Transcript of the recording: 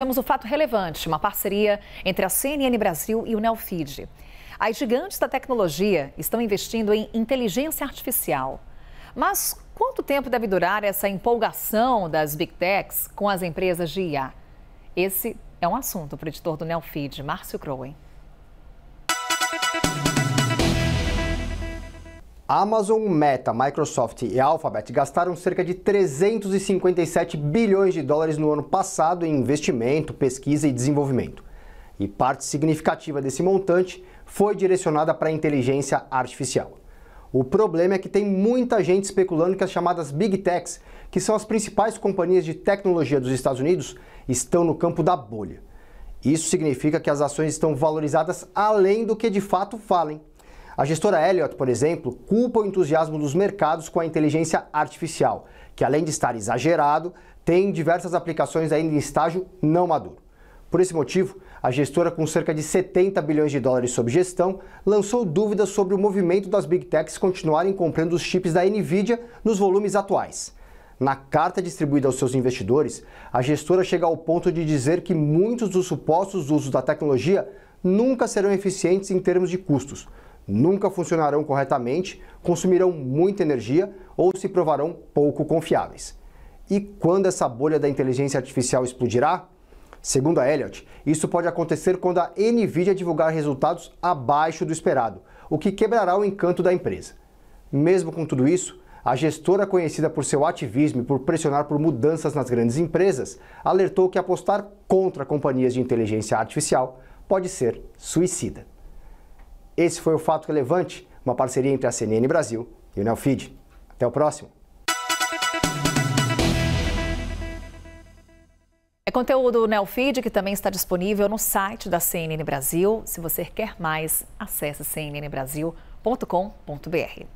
Temos um fato relevante, uma parceria entre a CNN Brasil e o Nelfeed. As gigantes da tecnologia estão investindo em inteligência artificial. Mas quanto tempo deve durar essa empolgação das Big Techs com as empresas de IA? Esse é um assunto para o editor do Nelfeed, Márcio Crowen. Amazon, Meta, Microsoft e Alphabet gastaram cerca de 357 bilhões de dólares no ano passado em investimento, pesquisa e desenvolvimento. E parte significativa desse montante foi direcionada para a inteligência artificial. O problema é que tem muita gente especulando que as chamadas Big Techs, que são as principais companhias de tecnologia dos Estados Unidos, estão no campo da bolha. Isso significa que as ações estão valorizadas além do que de fato falem. A gestora Elliott, por exemplo, culpa o entusiasmo dos mercados com a inteligência artificial, que além de estar exagerado, tem diversas aplicações ainda em estágio não maduro. Por esse motivo, a gestora, com cerca de 70 bilhões de dólares sob gestão, lançou dúvidas sobre o movimento das Big Techs continuarem comprando os chips da Nvidia nos volumes atuais. Na carta distribuída aos seus investidores, a gestora chega ao ponto de dizer que muitos dos supostos usos da tecnologia nunca serão eficientes em termos de custos, nunca funcionarão corretamente, consumirão muita energia ou se provarão pouco confiáveis. E quando essa bolha da inteligência artificial explodirá? Segundo a Elliot, isso pode acontecer quando a Nvidia divulgar resultados abaixo do esperado, o que quebrará o encanto da empresa. Mesmo com tudo isso, a gestora conhecida por seu ativismo e por pressionar por mudanças nas grandes empresas, alertou que apostar contra companhias de inteligência artificial pode ser suicida. Esse foi o Fato Relevante, uma parceria entre a CNN Brasil e o Neofeed. Até o próximo! É conteúdo do Neofeed que também está disponível no site da CNN Brasil. Se você quer mais, acesse cnnbrasil.com.br.